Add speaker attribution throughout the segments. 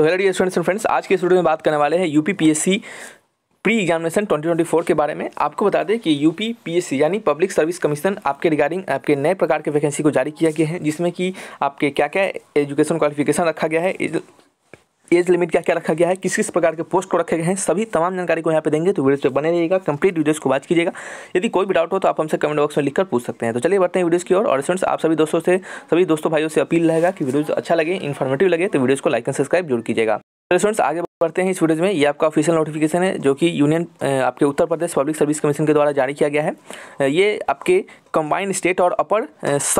Speaker 1: तो hello D students friends आज के स्टूडियो में बात करने वाले हैं यूपी पीएससी प्री एग्जामिनेशन 2024 के बारे में आपको बता दें कि यूपी पीएससी यानी पब्लिक सर्विस कमीशन आपके रिगार्डिंग आपके नए प्रकार के वैकेंसी को जारी किया गया है जिसमें कि आपके क्या क्या एजुकेशन क्वालिफिकेशन रखा गया है एज लिमिट क्या क्या रखा गया है किस किस प्रकार के पोस्ट को रखे गए हैं सभी तमाम जानकारी को यहाँ पे देंगे तो वीडियो पे बने रहिएगा कंप्लीट वीडियोस को बात कीजिएगा यदि कोई भी डाउट हो तो आप हमसे कमेंट बॉक्स में लिखकर पूछ सकते हैं तो चलिए बढ़ते हैं वीडियोस की ओर और फ्रेंड्स आप सभी दोस्तों से सभी दोस्तों भाइयों से अपील रहेगा कि वीडियो अच्छा लगे इन्फॉर्मेटिव लगे तो वीडियोज़ को लाइक एंड सब्सक्राइब जरूर कीजिएगा फ्रेंड्स तो आगे बढ़ते हैं इस वीडियो में ये आपका ऑफिशियल नोटिफिकेशन है जो कि यूनियन आपके Uttar Pradesh public service commission के द्वारा जारी किया गया है ये आपके कंबाइंड स्टेट और upper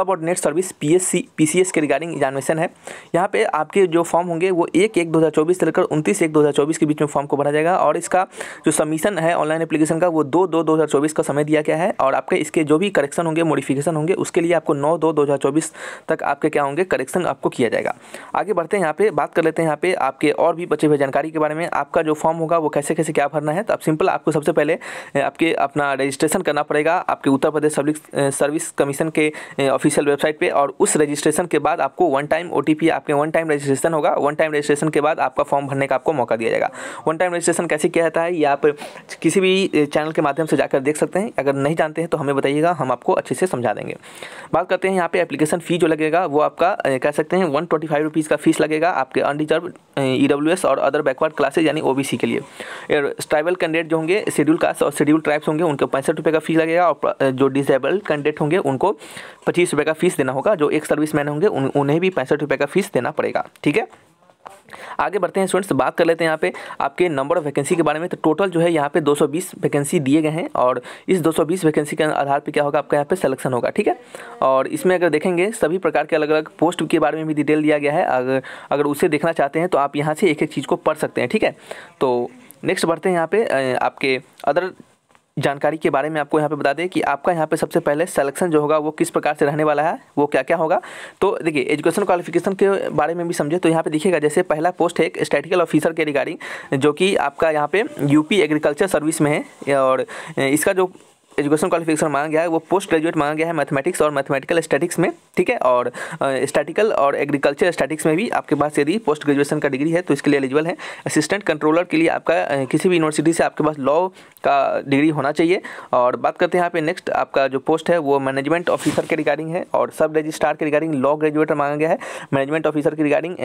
Speaker 1: ordinate service P S C P C S के रिगार्डिंग एग्जामिनेशन है यहाँ पे आपके जो फॉर्म होंगे वो एक एक दो हज़ार चौबीस से लेकर उनतीस एक दो हज़ार चौबीस के बीच में फॉर्म को भरा जाएगा और इसका जो सबमिशन है ऑनलाइन एप्लीकेशन का वो दो दो दो हज़ार चौबीस का समय दिया गया है और आपके इसके जो भी करेक्शन होंगे मॉडिफिकेशन होंगे उसके लिए आपको नौ दो दो हज़ार चौबीस तक आपके क्या होंगे करेक्शन आपको किया जाएगा आगे बढ़ते हैं यहाँ पे बात कर लेते हैं यहाँ पे आपके और भी बचे हुए जानकारी के बारे में आपका जो फॉर्म होगा वो कैसे कैसे क्या भरना है तो आप सिंपल आपको सबसे पहले eh, आपके अपना रजिस्ट्रेशन करना पड़ेगा आपके Uttar Pradesh public service commission के ऑफिशियल वेबसाइट पे और उस रजिस्ट्रेशन के बाद आपको वन टाइम ओ आपके वन टाइम रजिस्ट्रेशन होगा वन टाइम रजिस्ट्रेशन के बाद आपका फॉर्म भरने का आपको मौका दिया जाएगा वन टाइम रजिस्ट्रेशन कैसे किया जाता है ये आप किसी भी चैनल के माध्यम से जाकर देख सकते हैं अगर नहीं जानते हैं तो हमें बताइएगा हम आपको अच्छे से समझा देंगे बात करते हैं यहाँ पे एप्लीकेशन फ़ी जो लगेगा वो आपका कह सकते हैं वन ट्वेंटी फाइव रुपीज़ का फीस लगेगा आपके अनरिजर्व ई डब्ल्यू एस और अदर बैकवर्ड क्लासेज यानी ओ बी सी के लिए ट्राइबल कैंडिडेट जो होंगे शेड्यूल कास्ट और शेड्यूल ट्राइब्स होंगे उनको पैंसठ रुपये का फीस लगेगा और जो डिसेबल्ड कैंडिडेट होंगे उनको पच्चीस रुपये का फीस देना होगा जो एक सर्विस मैन होंगे उन्हें भी पैंसठ रुपये का फीस देना पड़ेगा ठीक है आगे बढ़ते हैं स्टूडेंट्स तो बात कर लेते हैं यहाँ पे आपके नंबर ऑफ वैकेंसी के बारे में तो टोटल जो है यहाँ पे 220 वैकेंसी दिए गए हैं और इस 220 वैकेंसी के आधार पे क्या होगा आपका यहाँ पे सिलेक्शन होगा ठीक है और इसमें अगर देखेंगे सभी प्रकार के अलग अलग पोस्ट के बारे में भी डिटेल दिया गया है अगर अगर उसे देखना चाहते हैं तो आप यहाँ से एक एक चीज़ को पढ़ सकते हैं ठीक है तो नेक्स्ट बढ़ते हैं यहाँ पे आपके अदर जानकारी के बारे में आपको यहाँ पे बता दें कि आपका यहाँ पे सबसे पहले सिलेक्शन जो होगा वो किस प्रकार से रहने वाला है वो क्या क्या होगा तो देखिए एजुकेशन क्वालिफिकेशन के बारे में भी समझे तो यहाँ पे दिखेगा जैसे पहला पोस्ट है एक स्टैटिकल ऑफिसर के रिगार्डिंग जो कि आपका यहाँ पे यूपी एग्रीकल्चर सर्विस में है और इसका जो एजुकेशन क्वालिफिकेशन मांगा गया है वो पोस्ट ग्रेजुएट मांगा गया है मैथमेटिक्स और मैथमेटिकल स्टैटिक्स में ठीक है और स्टैटिकल और एग्रीकल्चर स्टैटिक्स में भी आपके पास यदि पोस्ट ग्रेजुएशन का डिग्री है तो इसके लिए एलिजिबल है असिस्टेंट कंट्रोलर के लिए आपका किसी भी यूनिवर्सिटी से आपके पास लॉ का डिग्री होना चाहिए और बात करते हैं यहाँ पे नेक्स्ट आपका जो पोस्ट है वो मैनेजमेंट ऑफिसर के रिगार्डिंग है और सब रजिस्ट्रार के रिगार्डिंग लॉ ग्रेजुएट मांगा गया है मैनेजमेंट ऑफिसर के रिगार्डिंग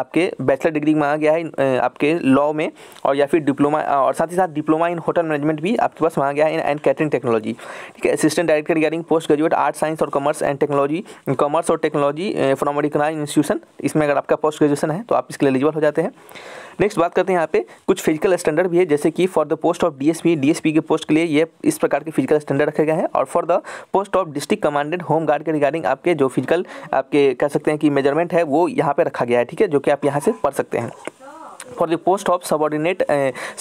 Speaker 1: आपके बैचलर डिग्री मांगा गया है आपके लॉ में और या फिर डिप्लोमा और साथ ही साथ डिप्लोमा इन होटल मैनेजमेंट भी आपके पास मांगा गया है एंड कैटरिंग टेक्नोलॉजी ठीक है assistant director regarding post graduate art science और कॉमर्स एंड टेक्नोलॉजी कॉमर्स और टेक्नोलॉजी फ्रॉम रिकनाइज इंस्टीट्यूशन इसमें अगर आपका पोस्ट ग्रेजुएशन है तो आप इसके लिए एलिजिबल हो जाते हैं नेक्स्ट बात करते हैं यहाँ पे कुछ फिजिकल स्टैंडर्ड भी है जैसे कि for the post of DSP DSP के पोस्ट के लिए ये इस प्रकार के फिजिकल स्टैंडर्ड रखे गए हैं और for the post of district commandant home guard के रिगार्डिंग आपके जो फिजिकल आपके कह सकते हैं कि मेजरमेंट है वो यहाँ पर रखा गया है ठीक है जो कि आप यहाँ से पढ़ सकते हैं for the post of subordinate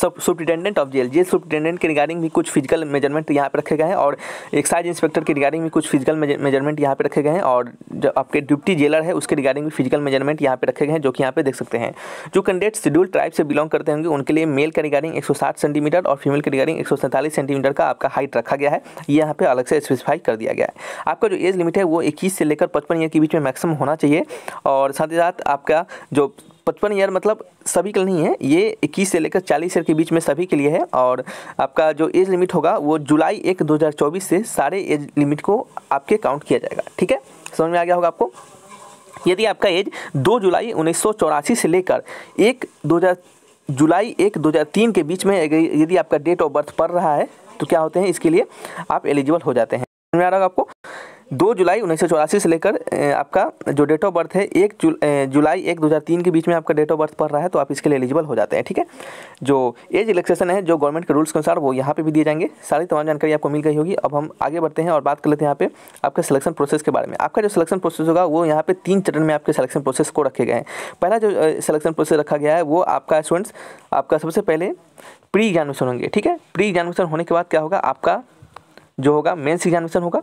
Speaker 1: sub superintendent of jail jail superintendent के रिगार्डिंग भी कुछ फिजिकल मेजरमेंट यहाँ पे रखे गए हैं और एक्साइज इंस्पेक्टर के रिगार्डिंग भी कुछ फिजिकल मेजरमेंट यहाँ पे रखे गए हैं और जो आपके डिप्टी जेलर है उसके रिगार्डिंग भी फिजिकल मेजरमेंट यहाँ पे रखे गए हैं जो कि यहाँ पे देख सकते हैं जो कैंडिडेट शेड्यूल ट्राइब से बिलोंग करते होंगे उनके लिए मेल का रिगार्डिंग एक सेंटीमीटर और फीमेल के रिगार्डिंग एक सेंटीमीटर का आपका हाइट रखा गया है ये यहाँ पर अलग से स्पेसिफाई कर दिया गया है आपका जो एज लिमिट है वो इक्कीस से लेकर पचपन ईयर के बीच में मैक्सिमम होना चाहिए और साथ ही साथ आपका जो पचपन ईयर मतलब सभी के लिए नहीं है ये इक्कीस से लेकर चालीस ईयर के बीच में सभी के लिए है और आपका जो एज लिमिट होगा वो जुलाई एक 2024 से सारे एज लिमिट को आपके काउंट किया जाएगा ठीक है समझ में आ गया होगा आपको यदि आपका एज 2 जुलाई उन्नीस से लेकर एक 2000 जुलाई एक 2003 के बीच में यदि आपका डेट ऑफ बर्थ पड़ रहा है तो क्या होते हैं इसके लिए आप एलिजिबल हो जाते हैं समझ में आ रहा होगा आपको दो जुलाई उन्नीस से लेकर आपका जो डेट ऑफ बर्थ है एक जु, जुलाई एक दो के बीच में आपका डेट ऑफ बर्थ पड़ रहा है तो आप इसके लिए एलिजिबल हो जाते हैं ठीक है जो एज रिलेक्सेशन है जो गवर्नमेंट के रूल्स के अनुसार वो यहाँ पर भी दिए जाएंगे सारी तमाम जानकारी आपको मिल गई होगी अब हम आगे बढ़ते हैं और बात कर लेते हैं यहाँ पे आपके सिलेक्शन प्रोसेस के बारे में आपका जो सिलेक्शन प्रोसेस होगा वो यहाँ पे तीन चरण में आपके सिलेक्शन प्रोसेस को रखे गए हैं पहला जो सिलेक्शन प्रोसेस रखा गया है वो आपका स्टूडेंट्स आपका सबसे पहले प्री एग्जामिनेशन होंगे ठीक है प्री एग्जामिनेशन होने के बाद क्या होगा आपका जो होगा मेन्स एग्जामिनेशन होगा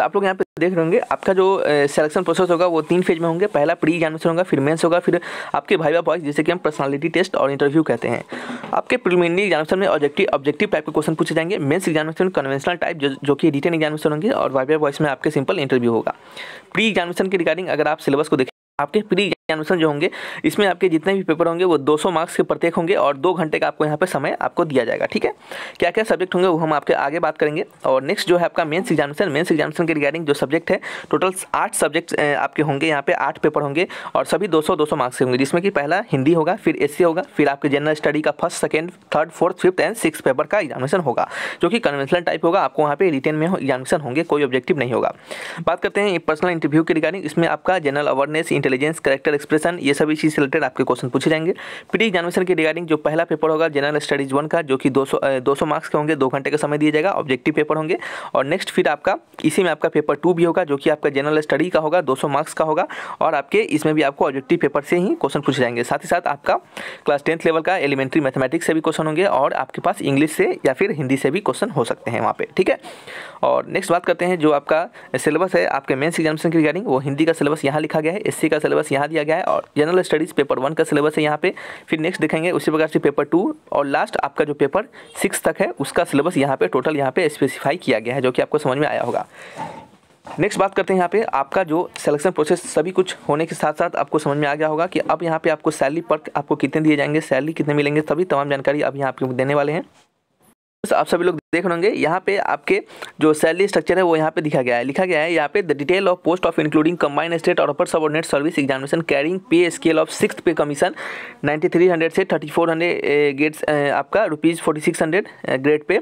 Speaker 1: आप लोग यहाँ पे देख रहे होंगे आपका जो सिलेक्शन प्रोसेस होगा वो तीन फेज में होंगे पहला प्री एग्जामिनेशन होगा फिर मेंस होगा फिर आपके भाई बॉयस जैसे कि हम पर्सनालिटी टेस्ट और इंटरव्यू कहते हैं आपके प्रिलिमिनरी एग्जामिनेशन में ऑब्जेक्टिव ऑब्जेक्टिव टाइप के क्वेश्चन पूछे जाएंगे मेंस एग्जामिनेशन कन्वेंशनल टाइप जो, जो कि रिटर्न एग्जामिनेशन होंगे और भाई वॉइस में आपके सिंपल इंटरव्यू होगा प्री एग्जामिनेशन के रिगार्डिंग अगर आप सिलेबस को देखें आपके प्री अनुसन जो होंगे इसमें आपके जितने भी पेपर होंगे वो 200 मार्क्स के प्रत्येक होंगे और दो घंटे का आपको यहाँ पे समय आपको दिया जाएगा ठीक है क्या क्या सब्जेक्ट होंगे वो हम आपके आगे बात करेंगे और नेक्स्ट जो है आपका मेन्स एग्जामिनेशन मेन्स एग्जामिनेशन के रिगार्डिंग जो सब्जेक्ट है टोटल आठ सब्जेक्ट आपके होंगे यहाँ पे आठ पेपर होंगे और सभी दो सौ मार्क्स के होंगे जिसमें कि पहला हिंदी होगा फिर एस होगा फिर आपके जनरल स्टडी का first second third fourth fifth and six paper का एग्जामिनेशन होगा जो कि कन्वेंशनल टाइप होगा आपको वहाँ पे रिटेन में एग्जामिनेशन होंगे कोई ऑब्जेक्टिव नहीं होगा बात करते हैं पर्सनल इंटरव्यू के रिगार्डिंग इसमें आपका general awareness intelligence character expression ये सभी चीज से रिलेटेड आपके क्वेश्चन पूछे जाएंगे प्री एग्जामिनेशन के रिगार्डिंग जो पहला पेपर होगा जनरल स्टडीज वन का जो कि दो सौ मार्क्स के होंगे दो घंटे का समय दिया जाएगा ऑब्जेक्टिव पेपर होंगे और नेक्स्ट फिर आपका इसी में आपका पेपर टू भी होगा जो कि आपका जनरल स्टडी का होगा दो मार्क्स का होगा और आपके इसमें भी आपको ऑब्जेक्टिव पेपर से ही क्वेश्चन पूछे जाएंगे साथ ही साथ आपका क्लास टेंथ लेवल का एलिमेंट्री मैथमेटिक्स से भी क्वेश्चन होंगे और आपके पास इंग्लिश से या फिर हिंदी से भी क्वेश्चन हो सकते हैं वहाँ पर ठीक है और नेक्स्ट बात करते हैं जो आपका सिलेबस है आपके मेन्स एग्जामिनेशन के रिगार्डिंग वो हिंदी का सिलेबस यहाँ लिखा गया है एससी का सिलेबस यहाँ दिया दिया गया है और जनरल स्टडीज़ पेपर वन का सिलेबस है यहाँ पे फिर नेक्स्ट देखेंगे उसी प्रकार से पेपर टू और लास्ट आपका जो पेपर सिक्स तक है उसका सिलेबस यहाँ पे टोटल यहाँ पे स्पेसिफाई किया गया है जो कि आपको समझ में आया होगा नेक्स्ट बात करते हैं यहाँ पे आपका जो सिलेक्शन प्रोसेस सभी कुछ होने के साथ साथ आपको समझ में आ गया होगा कि अब यहाँ पे आपको सैलरी पर आपको कितने दिए जाएंगे सैलरी कितने मिलेंगे सभी तमाम जानकारी अब यहाँ आपको देने वाले हैं आप सभी लोग देख लेंगे यहाँ पे आपके जो सैलरी स्ट्रक्चर है वो यहाँ पे दिखा गया है लिखा गया है यहाँ पे the detail of post of including combine state और upper subordinate service examination carrying pay scale of six pay commission ninety three hundred से थर्टी फोर हंड्रेड गेट्स आपका rupees forty six hundred grade pay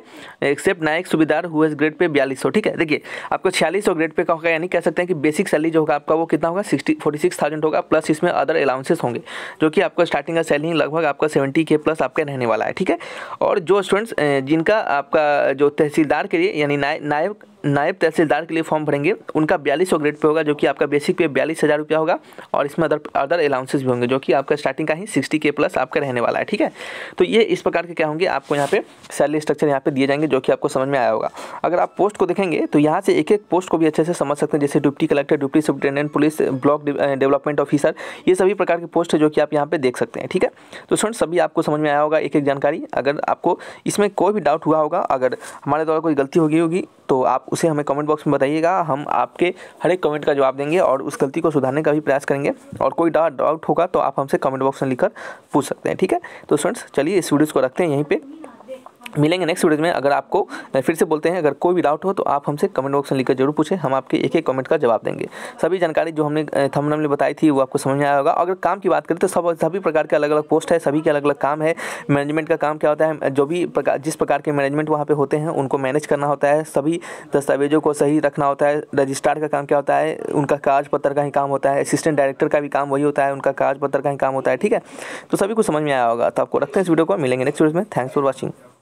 Speaker 1: except नायक सुबेदार हुए grade पे बयालीस सौ ठीक है देखिए आपको छियालीस सौ ग्रेड पे का होगा यानी कह सकते हैं कि बेसिक सैलरी जो होगा आपका वो कितना होगा सिक्सटी फोर्टी सिक्स थाउजेंड होगा प्लस इसमें अदर अलाउंसेस होंगे जो कि आपका स्टार्टिंग का सैलरी लगभग आपका सेवेंटी के प्लस आपका रहने वाला है ठीक है और जो स्टूडेंट्स eh, जिनका का आपका जो तहसीलदार के लिए यानी नायब नायब तहसीलदार के लिए फॉर्म भरेंगे उनका बयालीस सौ ग्रेड पे होगा जो कि आपका बेसिक पे बयालीस हज़ार रुपया होगा और इसमें अदर अदर अलाउंसेस भी होंगे जो कि आपका स्टार्टिंग का ही सिक्सटी के प्लस आपका रहने वाला है ठीक है तो ये इस प्रकार के क्या होंगे आपको यहाँ पे सैलरी स्ट्रक्चर यहाँ पे दिए जाएंगे जो कि आपको समझ में आया होगा अगर आप पोस्ट को देखेंगे तो यहाँ से एक एक पोस्ट को भी अच्छे से समझ सकते हैं जैसे deputy collector deputy superintendent police block development officer ये सभी प्रकार के पोस्ट है जो कि आप यहाँ पर देख सकते हैं ठीक है तो सुन सभी आपको समझ में आया होगा एक एक जानकारी अगर आपको इसमें कोई भी डाउट हुआ होगा अगर हमारे द्वारा कोई गलती होगी होगी तो आप उसे हमें कमेंट बॉक्स में बताइएगा हम आपके हर एक कमेंट का जवाब देंगे और उस गलती को सुधारने का भी प्रयास करेंगे और कोई डाउट होगा तो आप हमसे कमेंट बॉक्स में लिखकर पूछ सकते हैं ठीक है तो फ्रेंड्स चलिए इस वीडियोज़ को रखते हैं यहीं पर मिलेंगे नेक्स्ट वीडियो में अगर आपको फिर से बोलते हैं अगर कोई भी डाउट हो तो आप हमसे कमेंट बॉक्स में लिखकर जरूर पूछें हम आपके एक एक कमेंट का जवाब देंगे सभी जानकारी जो हमने थंबनेल में बताई थी वो आपको समझ में आया होगा अगर काम की बात करें तो सब सभी प्रकार के अलग अलग पोस्ट है सभी के अलग अलग काम है मैनेजमेंट का काम क्या होता है जो भी प्रकार जिस प्रकार के मैनेजमेंट वहाँ पर होते हैं उनको मैनेज करना होता है सभी दस्तावेजों को सही रखना होता है रजिस्ट्रार का काम क्या होता है उनका कागज पत्र का ही काम होता है असिस्टेंट डायरेक्टर का भी काम वही होता है उनका कागज पत्र का ही काम होता है ठीक है तो सभी को समझ में आया होगा तो आपको रखते हैं इस वीडियो को मिलेंगे नेक्स्ट वीडियो में थैंक्स फॉर वॉचिंग